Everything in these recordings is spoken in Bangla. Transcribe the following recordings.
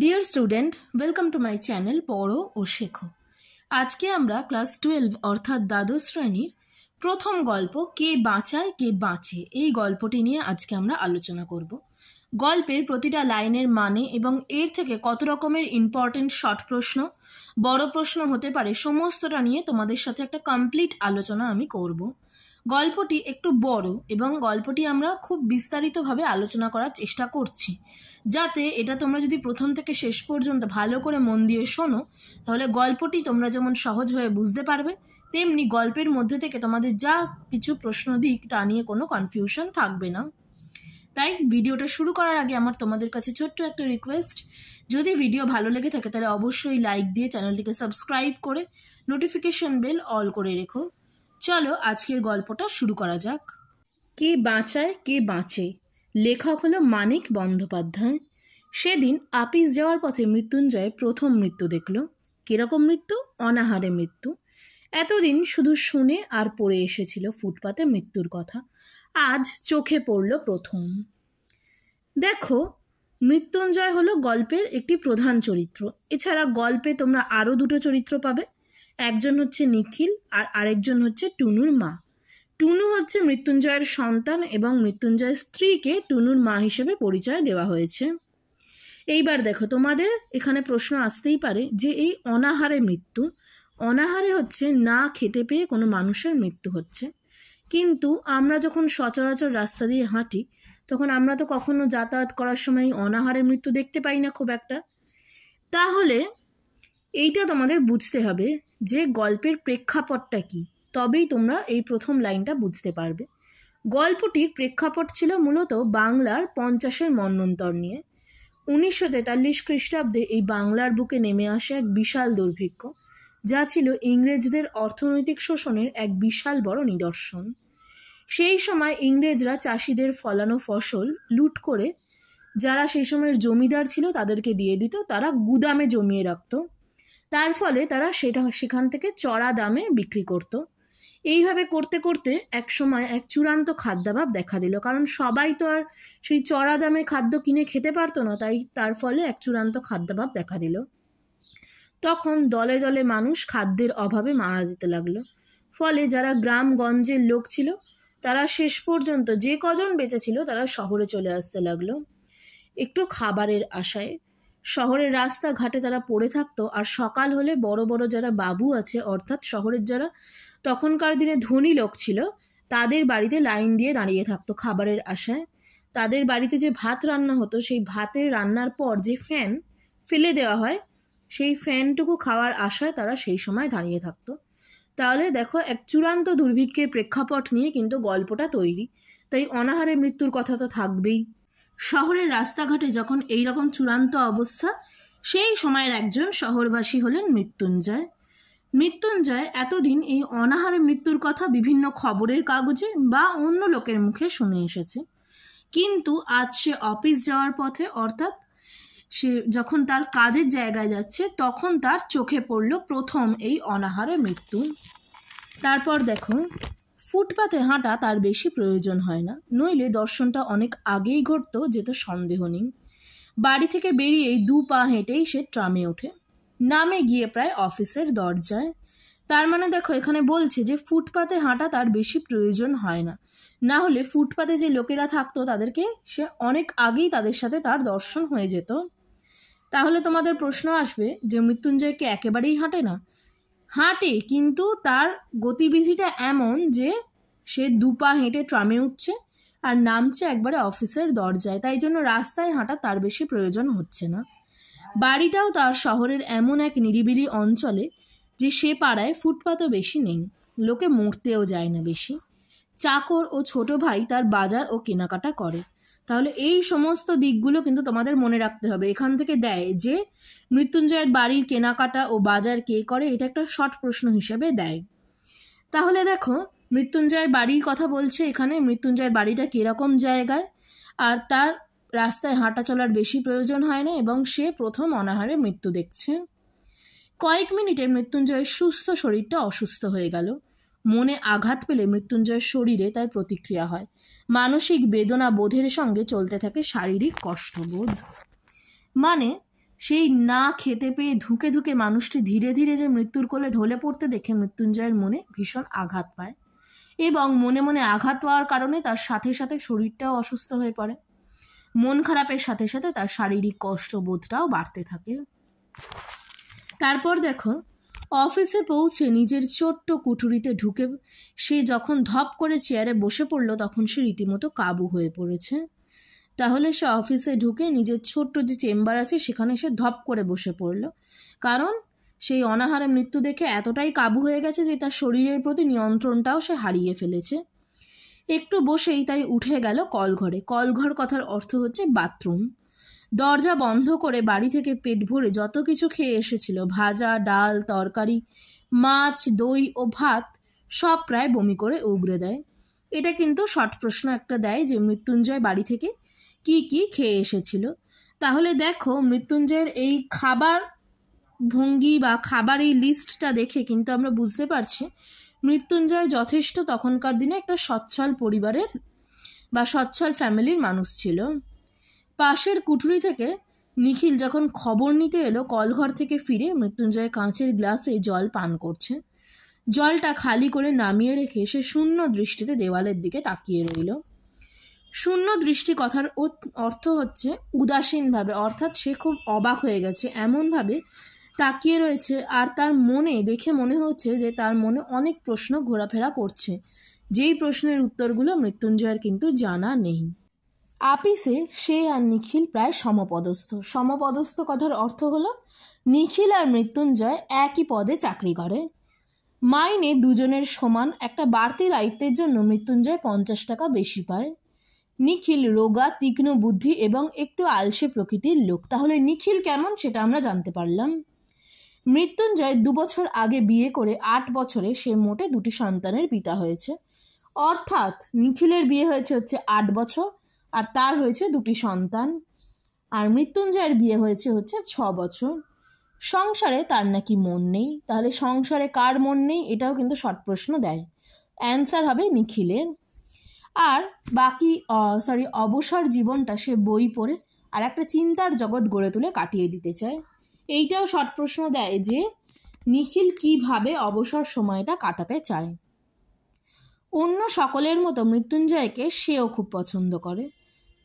deer student welcome to my channel পড়ো ও শেখো আজকে আমরা ক্লাস টুয়েলভ অর্থাৎ দ্বাদশ শ্রেণীর প্রথম গল্প কে বাঁচায় কে বাঁচে এই গল্পটি নিয়ে আজকে আমরা আলোচনা করব গল্পের প্রতিটা লাইনের মানে এবং এর থেকে কত রকমের ইম্পর্টেন্ট শর্ট প্রশ্ন বড় প্রশ্ন হতে পারে সমস্তটা নিয়ে তোমাদের সাথে একটা কমপ্লিট আলোচনা আমি করবো গল্পটি একটু বড় এবং গল্পটি আমরা খুব বিস্তারিতভাবে আলোচনা করার চেষ্টা করছি যাতে এটা তোমরা যদি প্রথম থেকে শেষ পর্যন্ত ভালো করে মন দিয়ে শোনো তাহলে গল্পটি তোমরা যেমন সহজভাবে বুঝতে পারবে তেমনি গল্পের মধ্যে থেকে তোমাদের যা কিছু প্রশ্ন দিক তা নিয়ে কোনো কনফিউশন থাকবে না তাই ভিডিওটা শুরু করার আগে আমার তোমাদের কাছে ছোট্ট একটা রিকোয়েস্ট যদি ভিডিও ভালো লেগে থাকে তাহলে অবশ্যই লাইক দিয়ে চ্যানেলটিকে সাবস্ক্রাইব করে নোটিফিকেশন বেল অল করে রেখো চলো আজকের গল্পটা শুরু করা যাক কে বাঁচায় কে বাঁচে লেখক হলো মানিক বন্দ্যোপাধ্যায় সেদিন আপিস যাওয়ার পথে মৃত্যুঞ্জয় প্রথম মৃত্যু দেখল কীরকম মৃত্যু অনাহারে মৃত্যু এতদিন শুধু শুনে আর পড়ে এসেছিল ফুটপাতে মৃত্যুর কথা আজ চোখে পড়ল প্রথম দেখো মৃত্যুঞ্জয় হলো গল্পের একটি প্রধান চরিত্র এছাড়া গল্পে তোমরা আরও দুটো চরিত্র পাবে একজন হচ্ছে নিখিল আর আরেকজন হচ্ছে টুনুর মা টুনু হচ্ছে মৃত্যুঞ্জয়ের সন্তান এবং মৃত্যুঞ্জয়ের স্ত্রীকে টুনুর মা হিসেবে পরিচয় দেওয়া হয়েছে এইবার দেখো তোমাদের এখানে প্রশ্ন আসতেই পারে যে এই অনাহারে মৃত্যু অনাহারে হচ্ছে না খেতে পেয়ে কোনো মানুষের মৃত্যু হচ্ছে কিন্তু আমরা যখন সচরাচর রাস্তা দিয়ে হাঁটি তখন আমরা তো কখনো যাতায়াত করার সময় অনাহারে মৃত্যু দেখতে পাই না খুব একটা তাহলে এইটা তোমাদের বুঝতে হবে যে গল্পের প্রেক্ষাপটটা কি তবেই তোমরা এই প্রথম লাইনটা বুঝতে পারবে গল্পটির প্রেক্ষাপট ছিল মূলত বাংলার পঞ্চাশের মন্নন্তর নিয়ে উনিশশো তেতাল্লিশ খ্রিস্টাব্দে এই বাংলার বুকে নেমে আসে এক বিশাল দুর্ভিক্ষ যা ছিল ইংরেজদের অর্থনৈতিক শোষণের এক বিশাল বড় নিদর্শন সেই সময় ইংরেজরা চাষিদের ফলানো ফসল লুট করে যারা সেই সময়ের জমিদার ছিল তাদেরকে দিয়ে দিত তারা গুদামে জমিয়ে রাখত তার ফলে তারা সেটা সেখান থেকে চড়া দামে বিক্রি করতো এইভাবে করতে করতে এক সময় এক চূড়ান্ত খাদ্যাভাব দেখা দিল কারণ সবাই তো আর সেই চড়া দামে খাদ্য কিনে খেতে পারতো না তাই তার ফলে এক চূড়ান্ত খাদ্যাভাব দেখা দিল তখন দলে দলে মানুষ খাদ্যের অভাবে মারা যেতে লাগলো ফলে যারা গ্রামগঞ্জের লোক ছিল তারা শেষ পর্যন্ত যে কজন বেঁচে ছিল তারা শহরে চলে আসতে লাগলো একটু খাবারের আশায় শহরের রাস্তা ঘাটে তারা পড়ে থাকতো আর সকাল হলে বড় বড় যারা বাবু আছে অর্থাৎ শহরের যারা তখনকার দিনে ধনী লোক ছিল তাদের বাড়িতে লাইন দিয়ে দাঁড়িয়ে থাকতো খাবারের আশায় তাদের বাড়িতে যে ভাত রান্না হতো সেই ভাতের রান্নার পর যে ফ্যান ফেলে দেওয়া হয় সেই ফ্যানটুকু খাওয়ার আশায় তারা সেই সময় দাঁড়িয়ে থাকতো তাহলে দেখো এক চূড়ান্ত দুর্ভিক্ষের প্রেক্ষাপট নিয়ে কিন্তু গল্পটা তৈরি তাই অনাহারে মৃত্যুর কথা তো থাকবেই শহরের রাস্তাঘাটে যখন এই রকম চূড়ান্ত অবস্থা সেই সময়ের একজন শহরবাসী হলেন মৃত্যুঞ্জয় মৃত্যুঞ্জয় এতদিন এই অনাহারে মৃত্যুর কথা বিভিন্ন খবরের কাগজে বা অন্য লোকের মুখে শুনে এসেছে কিন্তু আজ সে অফিস যাওয়ার পথে অর্থাৎ সে যখন তার কাজের জায়গায় যাচ্ছে তখন তার চোখে পড়ল প্রথম এই অনাহারে মৃত্যু তারপর দেখো ফুটপাতে হাঁটা তার বেশি প্রয়োজন হয় না নইলে দর্শনটা অনেক আগেই ঘটত যেত সন্দেহ নেই বাড়ি থেকে বেরিয়েই দু পা হেঁটেই সে ট্রামে ওঠে নামে গিয়ে প্রায় অফিসের দরজায় তার মানে দেখো এখানে বলছে যে ফুটপাতে হাঁটা তার বেশি প্রয়োজন হয় না না হলে ফুটপাতে যে লোকেরা থাকতো তাদেরকে সে অনেক আগেই তাদের সাথে তার দর্শন হয়ে যেত তাহলে তোমাদের প্রশ্ন আসবে যে মৃত্যুঞ্জয় কি একেবারেই হাঁটে না হাঁটে কিন্তু তার গতিবিধিটা এমন যে সে দুপা হেঁটে ট্রামে উঠছে আর নামছে একবারে অফিসের দরজায় তাই জন্য রাস্তায় হাঁটা তার বেশি প্রয়োজন হচ্ছে না বাড়িটাও তার শহরের এমন এক নিরিবিলি অঞ্চলে যে সে পাড়ায় ফুটপাতও বেশি নেই লোকে মরতেও যায় না বেশি চাকর ও ছোট ভাই তার বাজার ও কেনাকাটা করে তাহলে এই সমস্ত দিকগুলো কিন্তু তোমাদের মনে রাখতে হবে এখান থেকে দেয় যে মৃত্যুঞ্জয়ের বাড়ির কেনাকাটা ও বাজার কে করে এটা একটা শর্ট প্রশ্ন হিসেবে দেয় তাহলে দেখো মৃত্যুঞ্জয়ের বাড়ির কথা বলছে এখানে মৃত্যুঞ্জয়ের বাড়িটা কীরকম জায়গায় আর তার রাস্তায় হাঁটা চলার বেশি প্রয়োজন হয় না এবং সে প্রথম অনাহারে মৃত্যু দেখছে কয়েক মিনিটে মৃত্যুঞ্জয়ের সুস্থ শরীরটা অসুস্থ হয়ে গেল মনে আঘাত পেলে মৃত্যুঞ্জয়ের শরীরে তার প্রতিক্রিয়া হয় মানসিক বেদনা বোধের সঙ্গে চলতে থাকে শারীরিক কষ্টবোধ মানে সেই না খেতে পেয়ে ধুকে ধুকে মানুষটি ধীরে ধীরে যে মৃত্যুর কোলে ঢলে পড়তে দেখে মৃত্যুঞ্জয়ের মনে ভীষণ আঘাত পায় এবং মনে মনে আঘাত পাওয়ার কারণে তার সাথে সাথে শরীরটাও অসুস্থ হয়ে পড়ে মন খারাপের সাথে সাথে তার শারীরিক কষ্টবোধটাও বাড়তে থাকে তারপর দেখো অফিসে পৌঁছে নিজের ছোট্ট কুঠুরিতে ঢুকে সে যখন ধপ করে চেয়ারে বসে পড়ল তখন সে রীতিমতো কাবু হয়ে পড়েছে তাহলে সে অফিসে ঢুকে নিজের ছোট্ট যে চেম্বার আছে সেখানে সে ধপ করে বসে পড়ল কারণ সেই অনাহারে মৃত্যু দেখে এতটাই কাবু হয়ে গেছে যে তার শরীরের প্রতি নিয়ন্ত্রণটাও সে হারিয়ে ফেলেছে একটু বসেই তাই উঠে গেল কলঘরে কলঘর কথার অর্থ হচ্ছে বাথরুম দরজা বন্ধ করে বাড়ি থেকে পেট ভরে যত কিছু খেয়ে এসেছিল ভাজা ডাল তরকারি মাছ দই ও ভাত সব প্রায় বমি করে উগড়ে দেয় এটা কিন্তু শর্ট প্রশ্ন একটা দেয় যে মৃত্যুঞ্জয় বাড়ি থেকে কি কি খেয়ে এসেছিল তাহলে দেখো মৃত্যুঞ্জয়ের এই খাবার ভঙ্গি বা খাবার এই লিস্টটা দেখে কিন্তু আমরা বুঝতে পারছি মৃত্যুঞ্জয় যথেষ্ট তখনকার দিনে একটা সচ্ছল পরিবারের বা সচ্ছল ফ্যামিলির মানুষ ছিল পাশের কুঠুরি থেকে নিখিল যখন খবর নিতে এলো কলঘর থেকে ফিরে মৃত্যুঞ্জয় কাঁচের গ্লাসে জল পান করছে জলটা খালি করে নামিয়ে রেখে সে শূন্য দৃষ্টিতে দেওয়ালের দিকে তাকিয়ে রইল শূন্য দৃষ্টি কথার অর্থ হচ্ছে উদাসীনভাবে অর্থাৎ সে খুব অবাক হয়ে গেছে এমনভাবে তাকিয়ে রয়েছে আর তার মনে দেখে মনে হচ্ছে যে তার মনে অনেক প্রশ্ন ঘোরাফেরা করছে যেই প্রশ্নের উত্তরগুলো মৃত্যুঞ্জয়ের কিন্তু জানা নেই আপিসে সে আর নিখিল প্রায় সমপদস্থ সমপদস্থ কথার অর্থ হলো নিখিল আর মৃত্যুঞ্জয় একই পদে চাকরি করে মাইনে দুজনের সমান একটা বাড়তি দায়িত্বের জন্য মৃত্যুঞ্জয় পঞ্চাশ টাকা বেশি পায় নিখিল রোগা তীক্ষ্ণ বুদ্ধি এবং একটু আলসে প্রকৃতির লোক তাহলে নিখিল কেমন সেটা আমরা জানতে পারলাম মৃত্যুঞ্জয় দুবছর আগে বিয়ে করে আট বছরে সে মোটে দুটি সন্তানের পিতা হয়েছে অর্থাৎ নিখিলের বিয়ে হয়েছে হচ্ছে আট বছর আর তার হয়েছে দুটি সন্তান আর মৃত্যুঞ্জয়ের বিয়ে হয়েছে হচ্ছে ছ বছর সংসারে তার নাকি মন নেই তাহলে সংসারে কার মন নেই এটাও কিন্তু শর্ট প্রশ্ন দেয় অ্যান্সার হবে নিখিলের আর বাকি সরি অবসর জীবনটা সে বই পড়ে আর একটা চিন্তার জগৎ গড়ে তুলে কাটিয়ে দিতে চায় এইটাও শর্ট প্রশ্ন দেয় যে নিখিল কিভাবে অবসর সময়টা কাটাতে চায় অন্য সকলের মতো মৃত্যুঞ্জয়কে সেও খুব পছন্দ করে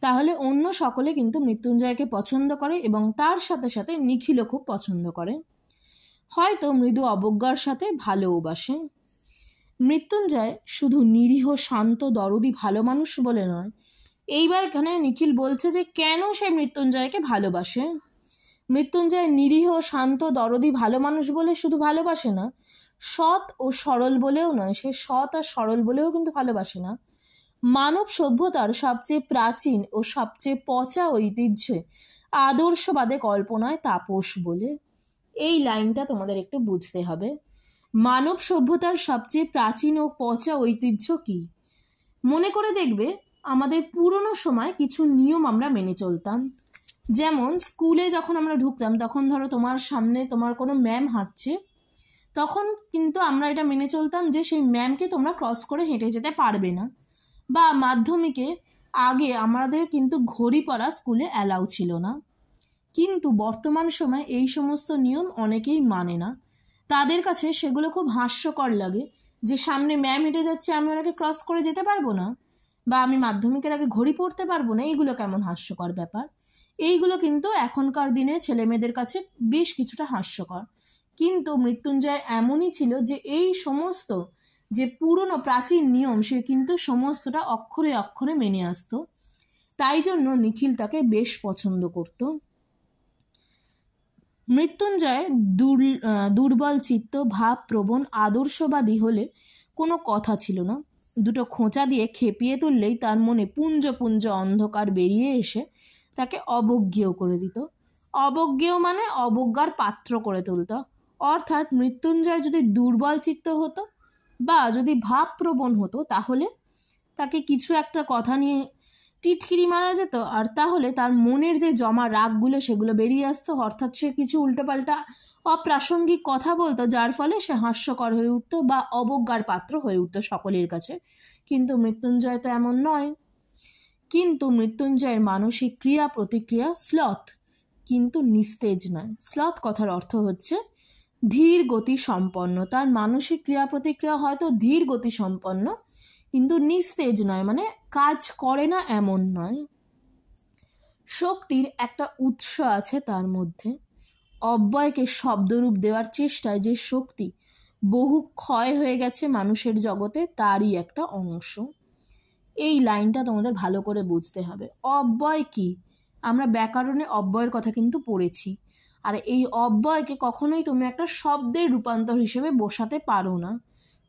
তাহলে অন্য সকলে কিন্তু মৃত্যুঞ্জয়কে পছন্দ করে এবং তার সাথে সাথে নিখিলও খুব পছন্দ করে হয়তো মৃদু অবজ্ঞার সাথে বাসে মৃত্যুঞ্জয় শুধু নিরীহ শান্ত দরদি ভালো মানুষ বলে নয় এইবার এখানে নিখিল বলছে যে কেন সে মৃত্যুঞ্জয়কে ভালোবাসে মৃত্যুঞ্জয় নিরীহ শান্ত দরদি ভালো মানুষ বলে শুধু ভালোবাসে না সৎ ও সরল বলেও নয় সে সৎ আর সরল বলেও কিন্তু ভালোবাসে না মানব সভ্যতার সবচেয়ে প্রাচীন ও সবচেয়ে পচা ঐতিহ্যে আদর্শবাদে কল্পনায় তাপস বলে এই লাইনটা তোমাদের একটু বুঝতে হবে মানব সভ্যতার সবচেয়ে প্রাচীন ও পচা ঐতিহ্য কি মনে করে দেখবে আমাদের পুরনো সময় কিছু নিয়ম আমরা মেনে চলতাম যেমন স্কুলে যখন আমরা ঢুকতাম তখন ধরো তোমার সামনে তোমার কোনো ম্যাম হাঁটছে তখন কিন্তু আমরা এটা মেনে চলতাম যে সেই ম্যামকে তোমরা ক্রস করে হেঁটে যেতে পারবে না বা মাধ্যমিকে আগে আমাদের কিন্তু ঘড়ি পরা স্কুলে অ্যালাউ ছিল না কিন্তু বর্তমান সময়ে এই সমস্ত নিয়ম অনেকেই মানে না তাদের কাছে সেগুলো খুব হাস্যকর লাগে যে সামনে ম্যাম হেঁটে যাচ্ছে আমি ওনাকে ক্রস করে যেতে পারবো না বা আমি মাধ্যমিকের আগে ঘড়ি পড়তে পারবো না এইগুলো কেমন হাস্যকর ব্যাপার এইগুলো কিন্তু এখনকার দিনে ছেলেমেয়েদের কাছে বেশ কিছুটা হাস্যকর কিন্তু মৃত্যুঞ্জয় এমনই ছিল যে এই সমস্ত যে পুরনো প্রাচীন নিয়ম সে কিন্তু সমস্তটা অক্ষরে অক্ষরে মেনে আসত তাই জন্য নিখিল তাকে বেশ পছন্দ করত মৃত্যুঞ্জয় দুর দুর্বল চিত্ত ভাবপ্রবণ আদর্শবাদী হলে কোনো কথা ছিল না দুটো খোঁচা দিয়ে খেপিয়ে তুললেই তার মনে পুঞ্জ পুঞ্জ অন্ধকার বেরিয়ে এসে তাকে অবজ্ঞেয় করে দিত অবজ্ঞেয় মানে অবজ্ঞার পাত্র করে তুলত অর্থাৎ মৃত্যুঞ্জয় যদি দুর্বল চিত্ত হতো বা যদি ভাবপ্রবণ হতো তাহলে তাকে কিছু একটা কথা নিয়ে টিটকিরি মারা যেত আর তাহলে তার মনের যে জমা রাগগুলো সেগুলো বেরিয়ে আসতো অর্থাৎ সে কিছু উল্টোপাল্টা অপ্রাসঙ্গিক কথা বলতো যার ফলে সে হাস্যকর হয়ে উঠত বা অবজ্ঞার পাত্র হয়ে উঠত সকলের কাছে কিন্তু মৃত্যুঞ্জয় তো এমন নয় কিন্তু মৃত্যুঞ্জয়ের মানসিক ক্রিয়া প্রতিক্রিয়া স্লথ কিন্তু নিস্তেজ নয় স্লথ কথার অর্থ হচ্ছে ধীর গতি সম্পন্ন তার মানসিক ক্রিয়া প্রতিক্রিয়া হয়তো ধীর গতি সম্পন্ন কিন্তু নিস্তেজ নয় মানে কাজ করে না এমন নয় শক্তির একটা উৎস আছে তার মধ্যে অব্যয়কে শব্দরূপ দেওয়ার চেষ্টায় যে শক্তি বহু ক্ষয় হয়ে গেছে মানুষের জগতে তারই একটা অংশ এই লাইনটা তোমাদের ভালো করে বুঝতে হবে অব্যয় কি আমরা ব্যাকরণে অব্যয়ের কথা কিন্তু পড়েছি আর এই অব্যয়কে কখনোই তুমি একটা শব্দের রূপান্তর হিসেবে বসাতে পারো না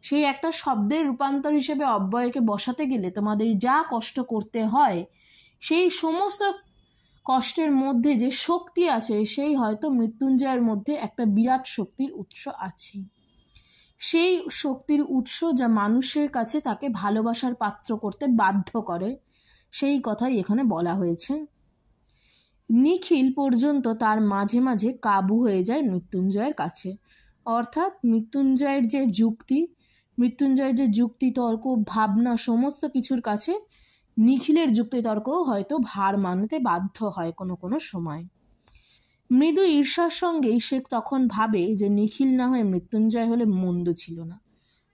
সেই একটা শব্দের রূপান্তর হিসেবে অব্যয়কে বসাতে গেলে তোমাদের যা কষ্ট করতে হয় সেই সমস্ত কষ্টের মধ্যে যে শক্তি আছে সেই হয়তো মৃত্যুঞ্জয়ের মধ্যে একটা বিরাট শক্তির উৎস আছে সেই শক্তির উৎস যা মানুষের কাছে তাকে ভালোবাসার পাত্র করতে বাধ্য করে সেই কথাই এখানে বলা হয়েছে নিখিল পর্যন্ত তার মাঝে মাঝে কাবু হয়ে যায় মৃত্যুঞ্জয়ের কাছে অর্থাৎ মৃত্যুঞ্জয়ের যে যুক্তি মৃত্যুঞ্জয়ের যে যুক্তি তর্ক ভাবনা সমস্ত কিছুর কাছে নিখিলের যুক্তি তর্ক হয়তো ভার মানতে বাধ্য হয় কোনো কোনো সময় মৃদু ঈর্ষার সঙ্গেই সে তখন ভাবে যে নিখিল না হয়ে মৃত্যুঞ্জয় হলে মন্দ ছিল না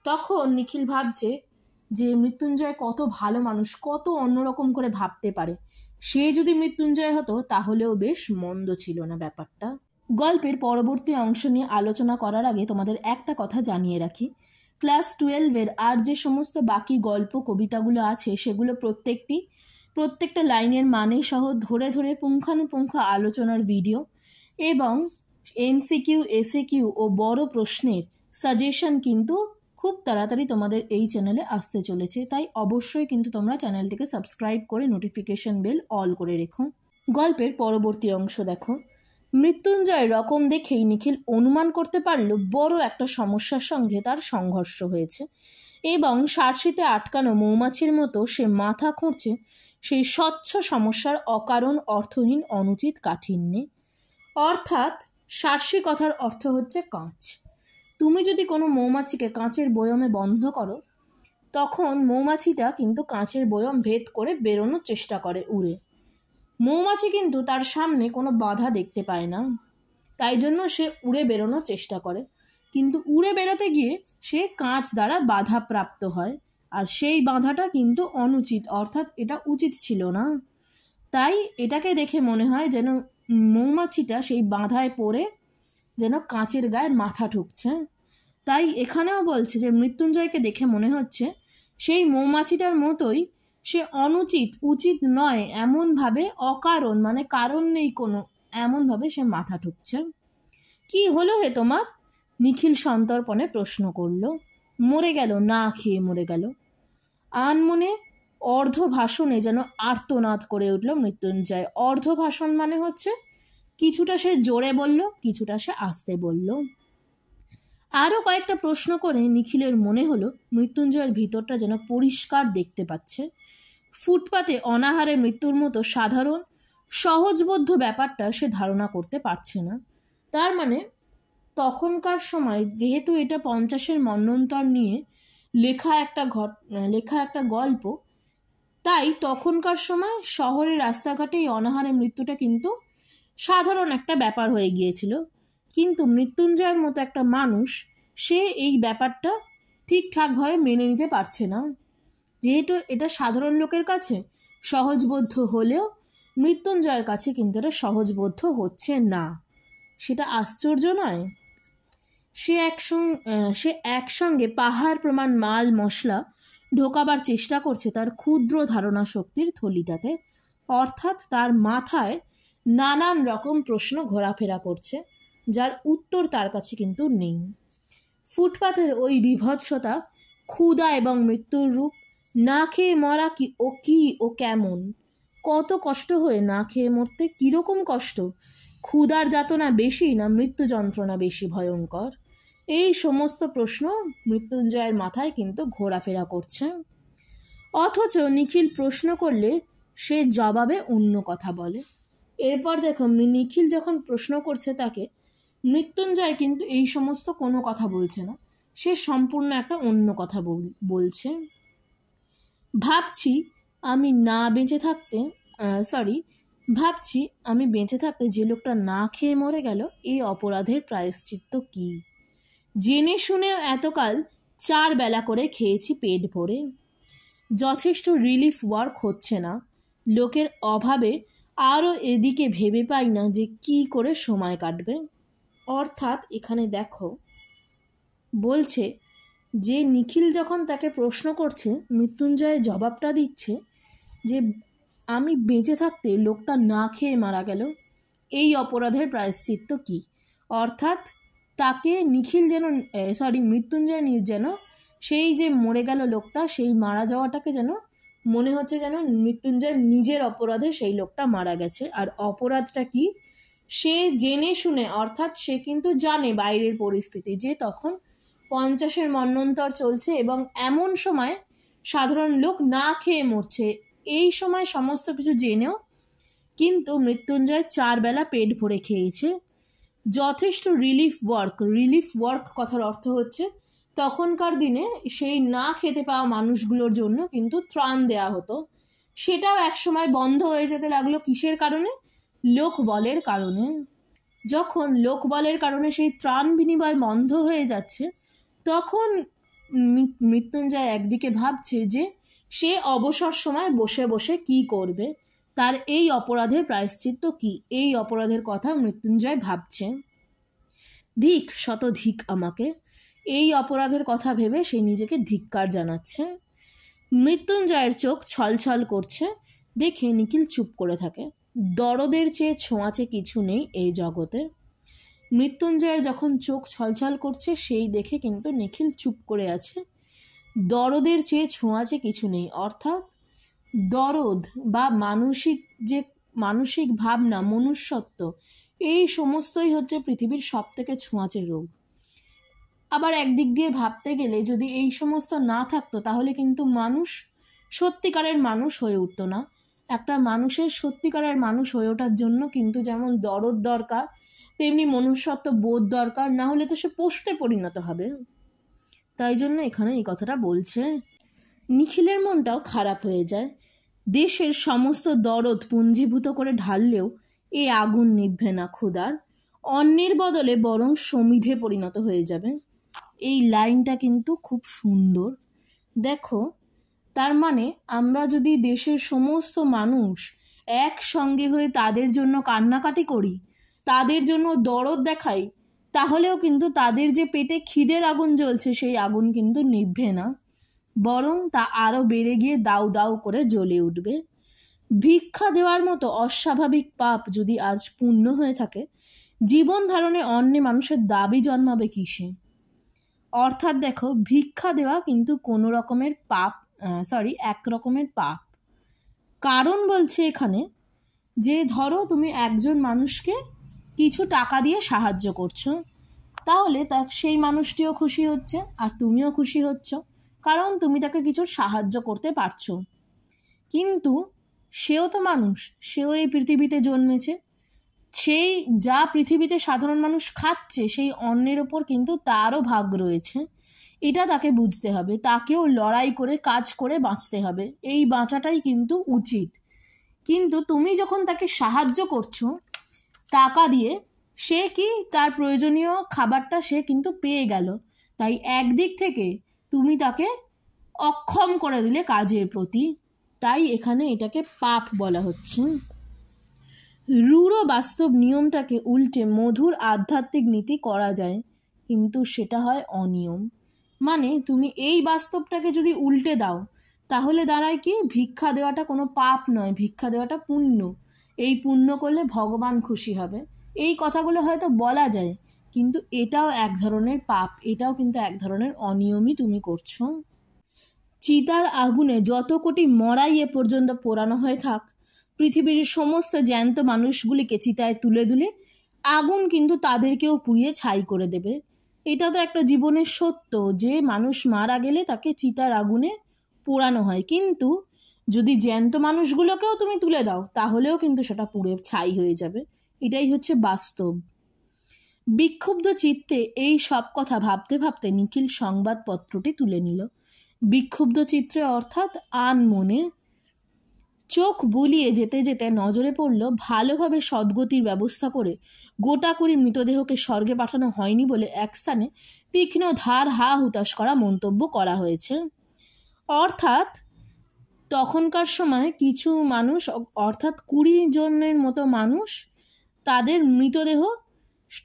তখন নিখিল ভাবছে যে মৃত্যুঞ্জয় কত ভালো মানুষ কত অন্যরকম করে ভাবতে পারে সে যদি মৃত্যুঞ্জয় হতো তাহলেও বেশ মন্দ ছিল না ব্যাপারটা গল্পের পরবর্তী অংশ নিয়ে আলোচনা করার আগে তোমাদের একটা কথা জানিয়ে রাখি ক্লাস টুয়েলভের আর যে সমস্ত বাকি গল্প কবিতাগুলো আছে সেগুলো প্রত্যেকটি প্রত্যেকটা লাইনের মানে সহ ধরে ধরে পুঙ্খানুপুঙ্খ আলোচনার ভিডিও এবং এমসিকিউ এসিকিউ ও বড় প্রশ্নের সাজেশন কিন্তু খুব তাড়াতাড়ি তোমাদের এই চ্যানেলে আসতে চলেছে তাই অবশ্যই কিন্তু তোমরা চ্যানেলটিকে সাবস্ক্রাইব করে নোটিফিকেশন বেল অল করে রেখো গল্পের পরবর্তী অংশ দেখো মৃত্যুঞ্জয় রকম দেখেই নিখিল অনুমান করতে পারল বড় একটা সমস্যার সঙ্গে তার সংঘর্ষ হয়েছে এবং সার্সিতে আটকানো মৌমাছির মতো সে মাথা খুঁড়ছে সেই স্বচ্ছ সমস্যার অকারণ অর্থহীন অনুচিত কাঠিন্যে অর্থাৎ সার্সি কথার অর্থ হচ্ছে কাঁচ তুমি যদি কোনো মৌমাছিকে কাঁচের বয়মে বন্ধ করো তখন মৌমাছিটা কিন্তু কাঁচের বয়ম ভেদ করে বেরোনোর চেষ্টা করে উড়ে মৌমাছি কিন্তু তার সামনে কোনো বাধা দেখতে পায় না তাই জন্য সে উড়ে বেরোনোর চেষ্টা করে কিন্তু উড়ে বেরোতে গিয়ে সে কাঁচ দ্বারা বাধা প্রাপ্ত হয় আর সেই বাধাটা কিন্তু অনুচিত অর্থাৎ এটা উচিত ছিল না তাই এটাকে দেখে মনে হয় যেন মৌমাছিটা সেই বাধায় পড়ে যেন কাঁচের গায়ে মাথা ঠুকছে তাই এখানেও বলছে যে মৃত্যুঞ্জয়কে দেখে মনে হচ্ছে সেই মৌমাছিটার মতোই সে অনুচিত উচিত নয় এমনভাবে অকারণ মানে কারণ নেই কোনো এমনভাবে সে মাথা ঠুকছে কি হলো হে তোমার নিখিল সন্তর্পণে প্রশ্ন করল মরে গেল না খেয়ে মরে গেল আনমনে অর্ধ ভাষণে যেন আর্তনাদ করে উঠল মৃত্যুঞ্জয় অর্ধ ভাষণ মানে হচ্ছে কিছুটা সে জোরে বলল কিছুটা সে আস্তে বলল আরও কয়েকটা প্রশ্ন করে নিখিলের মনে হলো মৃত্যুঞ্জয়ের ভিতরটা যেন পরিষ্কার দেখতে পাচ্ছে ফুটপাতে অনাহারে মৃত্যুর মতো সাধারণ সহজবোধ্য ব্যাপারটা সে ধারণা করতে পারছে না তার মানে তখনকার সময় যেহেতু এটা পঞ্চাশের মন্নন্তর নিয়ে লেখা একটা ঘট লেখা একটা গল্প তাই তখনকার সময় শহরের রাস্তাঘাটে এই অনাহারে মৃত্যুটা কিন্তু সাধারণ একটা ব্যাপার হয়ে গিয়েছিল কিন্তু মৃত্যুঞ্জয়ের মতো একটা মানুষ সে এই ব্যাপারটা ঠিকঠাকভাবে মেনে নিতে পারছে না যেহেতু এটা সাধারণ লোকের কাছে সহজবোধ্য হলেও মৃত্যুঞ্জয়ের কাছে কিন্তু এটা সহজবোধ্য হচ্ছে না সেটা আশ্চর্য নয় সে একসঙ্গ সে একসঙ্গে পাহাড় প্রমাণ মাল মশলা ঢোকাবার চেষ্টা করছে তার ক্ষুদ্র ধারণা শক্তির থলিটাতে অর্থাৎ তার মাথায় নানান রকম প্রশ্ন ঘোরাফেরা করছে যার উত্তর তার কাছে কিন্তু নেই ফুটপাথের ওই বিভৎসতা ক্ষুধা এবং মৃত্যুর রূপ না খেয়ে মরা কি ও কি ও কেমন কত কষ্ট হয়ে না খেয়ে মরতে কীরকম কষ্ট ক্ষুধার যাতনা বেশি না মৃত্যু যন্ত্রণা বেশি ভয়ঙ্কর এই সমস্ত প্রশ্ন মৃত্যুঞ্জয়ের মাথায় কিন্তু ঘোরাফেরা করছে অথচ নিখিল প্রশ্ন করলে সে জবাবে অন্য কথা বলে এরপর দেখো নিখিল যখন প্রশ্ন করছে তাকে মৃত্যুঞ্জয় কিন্তু এই সমস্ত কোনো কথা বলছে না সে সম্পূর্ণ একটা অন্য কথা বলছে ভাবছি আমি না বেঁচে থাকতে সরি ভাবছি আমি বেঁচে থাকতে যে লোকটা না খেয়ে মরে গেল এই অপরাধের প্রায়শ্চিত্ত কি জেনে শুনেও এতকাল চার বেলা করে খেয়েছি পেট ভরে যথেষ্ট রিলিফ ওয়ার্ক হচ্ছে না লোকের অভাবে আরও এদিকে ভেবে পাই না যে কি করে সময় কাটবে অর্থাৎ এখানে দেখো বলছে যে নিখিল যখন তাকে প্রশ্ন করছে মৃত্যুঞ্জয় জবাবটা দিচ্ছে যে আমি বেঁচে থাকতে লোকটা না খেয়ে মারা গেল এই অপরাধের প্রায়শ্চিত্ত কি অর্থাৎ তাকে নিখিল যেন সরি মৃত্যুঞ্জয় নিয়ে যেন সেই যে মরে গেল লোকটা সেই মারা যাওয়াটাকে যেন মনে হচ্ছে যেন মৃত্যুঞ্জয় নিজের অপরাধে সেই লোকটা মারা গেছে আর অপরাধটা কি সে জেনে শুনে অর্থাৎ সে কিন্তু জানে বাইরের পরিস্থিতি যে তখন পঞ্চাশের মন্নন্তর চলছে এবং এমন সময় সাধারণ লোক না খেয়ে মরছে এই সময় সমস্ত কিছু জেনেও কিন্তু মৃত্যুঞ্জয় চারবেলা পেট ভরে খেয়েছে যথেষ্ট রিলিফ ওয়ার্ক রিলিফ ওয়ার্ক কথার অর্থ হচ্ছে তখনকার দিনে সেই না খেতে পাওয়া মানুষগুলোর জন্য কিন্তু ত্রাণ দেয়া হতো সেটাও একসময় বন্ধ হয়ে যেতে লাগলো কিসের কারণে লোকবলের কারণে যখন লোকবলের কারণে সেই ত্রাণ বিনিময় বন্ধ হয়ে যাচ্ছে তখন মৃত্যুঞ্জয় একদিকে ভাবছে যে সে অবসর সময় বসে বসে কি করবে তার এই অপরাধের প্রায়শ্চিত্ত কি এই অপরাধের কথা মৃত্যুঞ্জয় ভাবছে ধিক শতধিক আমাকে এই অপরাধের কথা ভেবে সে নিজেকে ধিক্কার জানাচ্ছে মৃত্যুঞ্জয়ের চোখ ছলছল করছে দেখে নিখিল চুপ করে থাকে দরদের চেয়ে ছোঁয়াচে কিছু নেই এই জগতে মৃত্যুঞ্জয়ের যখন চোখ ছলছল করছে সেই দেখে কিন্তু নিখিল চুপ করে আছে দরদের চেয়ে ছোঁয়াচে কিছু নেই অর্থাৎ দরদ বা মানসিক যে মানসিক ভাবনা মনুষ্যত্ব এই সমস্তই হচ্ছে পৃথিবীর সব থেকে ছোঁয়াচে রোগ আবার একদিক দিয়ে ভাবতে গেলে যদি এই সমস্ত না থাকতো তাহলে কিন্তু মানুষ সত্যিকারের মানুষ হয়ে উঠতো না একটা মানুষের সত্যিকারের মানুষ হয়ে ওঠার জন্য কিন্তু যেমন দরদ দরকার তেমনি মনুষ্যত্ব বোধ দরকার না হলে তো সে পোষ্টে পরিণত হবে তাই জন্য এখানে এই কথাটা বলছে নিখিলের মনটাও খারাপ হয়ে যায় দেশের সমস্ত দরদ পুঞ্জীভূত করে ঢাললেও এ আগুন নিভবে না ক্ষুদার অন্যের বদলে বরং সমিধে পরিণত হয়ে যাবে এই লাইনটা কিন্তু খুব সুন্দর দেখো তার মানে আমরা যদি দেশের সমস্ত মানুষ একসঙ্গে হয়ে তাদের জন্য কান্নাকাটি করি তাদের জন্য দরদ দেখাই তাহলেও কিন্তু তাদের যে পেটে খিদের আগুন জ্বলছে সেই আগুন কিন্তু নিভবে না বরং তা আরও বেড়ে গিয়ে দাউ দাউ করে জ্বলে উঠবে ভিক্ষা দেওয়ার মতো অস্বাভাবিক পাপ যদি আজ পূর্ণ হয়ে থাকে জীবন ধারণে অন্য মানুষের দাবি জন্মাবে কিসে অর্থাৎ দেখো ভিক্ষা দেওয়া কিন্তু কোনো রকমের পাপ সরি এক রকমের পাপ কারণ বলছে এখানে যে ধরো তুমি একজন মানুষকে কিছু টাকা দিয়ে সাহায্য করছো তাহলে তা সেই মানুষটিও খুশি হচ্ছে আর তুমিও খুশি হচ্ছ কারণ তুমি তাকে কিছু সাহায্য করতে পারছো কিন্তু সেও তো মানুষ সেও এই পৃথিবীতে জন্মেছে সেই যা পৃথিবীতে সাধারণ মানুষ খাচ্ছে সেই অন্যের ওপর কিন্তু তারও ভাগ রয়েছে এটা তাকে বুঝতে হবে তাকেও লড়াই করে কাজ করে বাঁচতে হবে এই বাঁচাটাই কিন্তু উচিত কিন্তু তুমি যখন তাকে সাহায্য করছো টাকা দিয়ে সে কি তার প্রয়োজনীয় খাবারটা সে কিন্তু পেয়ে গেল তাই একদিক থেকে তুমি তাকে অক্ষম করে দিলে কাজের প্রতি তাই এখানে এটাকে পাপ বলা হচ্ছে রূঢ় বাস্তব নিয়মটাকে উল্টে মধুর আধ্যাত্মিক নীতি করা যায় কিন্তু সেটা হয় অনিয়ম মানে তুমি এই বাস্তবটাকে যদি উল্টে দাও তাহলে দাঁড়ায় কি ভিক্ষা দেওয়াটা কোনো পাপ নয় ভিক্ষা দেওয়াটা পুণ্য এই পুণ্য করলে ভগবান খুশি হবে এই কথাগুলো হয়তো বলা যায় কিন্তু এটাও এক ধরনের পাপ এটাও কিন্তু এক ধরনের অনিয়মই তুমি করছো চিতার আগুনে যত কোটি মরাই এ পর্যন্ত পোড়ানো হয়ে থাক পৃথিবীর সমস্ত জ্যান্ত মানুষগুলিকে চিতায় তুলে তুলে আগুন কিন্তু তাদেরকেও পুড়িয়ে ছাই করে দেবে এটা তো একটা জীবনের সত্য যে মানুষ মারা গেলে তাকে চিতার আগুনে পোড়ানো হয় কিন্তু যদি জ্যান্ত মানুষগুলোকেও তুমি তুলে দাও তাহলেও কিন্তু সেটা পুড়ে ছাই হয়ে যাবে এটাই হচ্ছে বাস্তব বিক্ষুব্ধ চিত্তে এই সব কথা ভাবতে ভাবতে নিখিল সংবাদপত্রটি তুলে নিল বিক্ষুব্ধ চিত্রে অর্থাৎ আন মনে চোখ বুলিয়ে যেতে যেতে নজরে পড়ল ভালোভাবে সদ্গতির ব্যবস্থা করে গোটা কুড়ি মৃতদেহকে স্বর্গে পাঠানো হয়নি বলে এক স্থানে তীক্ষ্ণ ধার হা হুতাশ করা মন্তব্য করা হয়েছে অর্থাৎ তখনকার সময় কিছু মানুষ অর্থাৎ কুড়ি জনের মতো মানুষ তাদের মৃতদেহ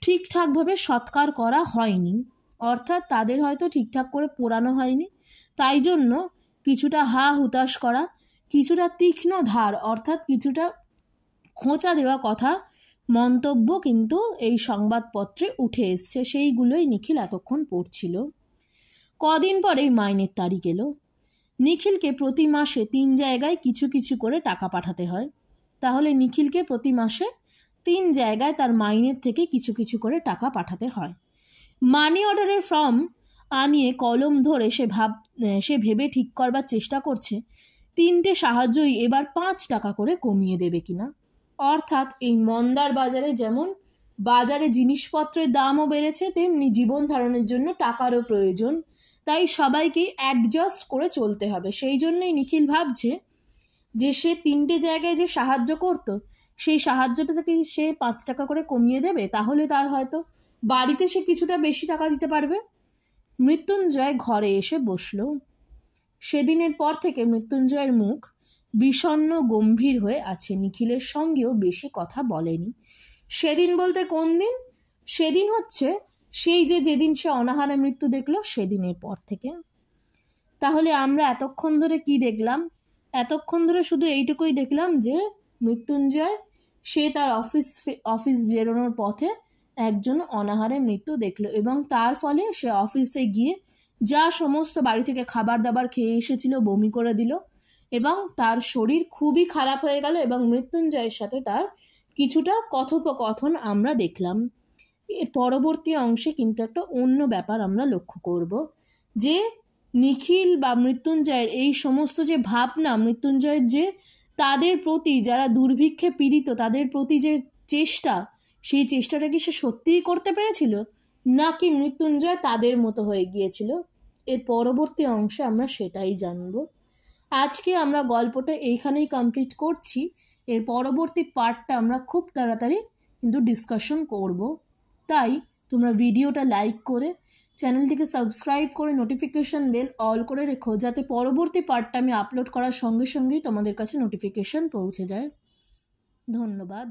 ঠিকঠাকভাবে সৎকার করা হয়নি অর্থাৎ তাদের হয়তো ঠিকঠাক করে পোড়ানো হয়নি তাই জন্য কিছুটা হা হুতাশ করা কিছুটা তীক্ষ্ণ ধার অর্থাৎ কিছুটা খোঁচা দেওয়া কথা মন্তব্য কিন্তু এই সংবাদপত্রে উঠে এসছে সেইগুলোই নিখিল এতক্ষণ পড়ছিল কদিন পরেই মাইনের তারিখ এলো নিখিলকে প্রতি মাসে তিন জায়গায় কিছু কিছু করে টাকা পাঠাতে হয় তাহলে নিখিলকে প্রতি মাসে তিন জায়গায় তার মাইনের থেকে কিছু কিছু করে টাকা পাঠাতে হয় মানি অর্ডারের ফর্ম আনিয়ে কলম ধরে সে ভাব সে ভেবে ঠিক করবার চেষ্টা করছে তিনটে সাহায্যই এবার পাঁচ টাকা করে কমিয়ে দেবে কিনা অর্থাৎ এই মন্দার বাজারে যেমন বাজারে জিনিসপত্রের দামও বেড়েছে তেমনি জীবন ধারণের জন্য টাকারও প্রয়োজন তাই সবাইকে অ্যাডজাস্ট করে চলতে হবে সেই জন্যই নিখিল ভাবছে যে সে তিনটে জায়গায় যে সাহায্য করত সেই সাহায্যটা কি সে পাঁচ টাকা করে কমিয়ে দেবে তাহলে তার হয়তো বাড়িতে সে কিছুটা বেশি টাকা দিতে পারবে মৃত্যুঞ্জয় ঘরে এসে বসলো সেদিনের পর থেকে মৃত্যুঞ্জয়ের মুখ বিষণ্ন গম্ভীর হয়ে আছে নিখিলের সঙ্গেও বেশি কথা বলেনি সেদিন বলতে কোন দিন সেদিন হচ্ছে সেই যে যেদিন সে অনাহারে মৃত্যু দেখল সেদিনের পর থেকে তাহলে আমরা এতক্ষণ ধরে কি দেখলাম এতক্ষণ ধরে শুধু এইটুকুই দেখলাম যে মৃত্যুঞ্জয় সে তার অফিস অফিস বেরোনোর পথে একজন অনাহারে মৃত্যু দেখল এবং তার ফলে সে অফিসে গিয়ে যা সমস্ত বাড়ি থেকে খাবার দাবার খেয়ে এসেছিল বমি করে দিল এবং তার শরীর খুবই খারাপ হয়ে গেল এবং মৃত্যুঞ্জয়ের সাথে তার কিছুটা কথোপকথন আমরা দেখলাম এর পরবর্তী অংশে কিন্তু একটা অন্য ব্যাপার আমরা লক্ষ্য করব যে নিখিল বা মৃত্যুঞ্জয়ের এই সমস্ত যে ভাবনা মৃত্যুঞ্জয়ের যে তাদের প্রতি যারা দুর্ভিক্ষে পীড়িত তাদের প্রতি যে চেষ্টা সেই চেষ্টাটা কি সে সত্যিই করতে পেরেছিল নাকি মৃত্যুঞ্জয় তাদের মতো হয়ে গিয়েছিল এর পরবর্তী অংশে আমরা সেটাই জানব আজকে আমরা গল্পটা এইখানেই কমপ্লিট করছি এর পরবর্তী পার্টটা আমরা খুব তাড়াতাড়ি কিন্তু ডিসকাশন করব তাই তোমরা ভিডিওটা লাইক করে চ্যানেলটিকে সাবস্ক্রাইব করে নোটিফিকেশান বেল অল করে রেখো যাতে পরবর্তী পার্টটা আমি আপলোড করার সঙ্গে সঙ্গেই তোমাদের কাছে নোটিফিকেশান পৌঁছে যায় ধন্যবাদ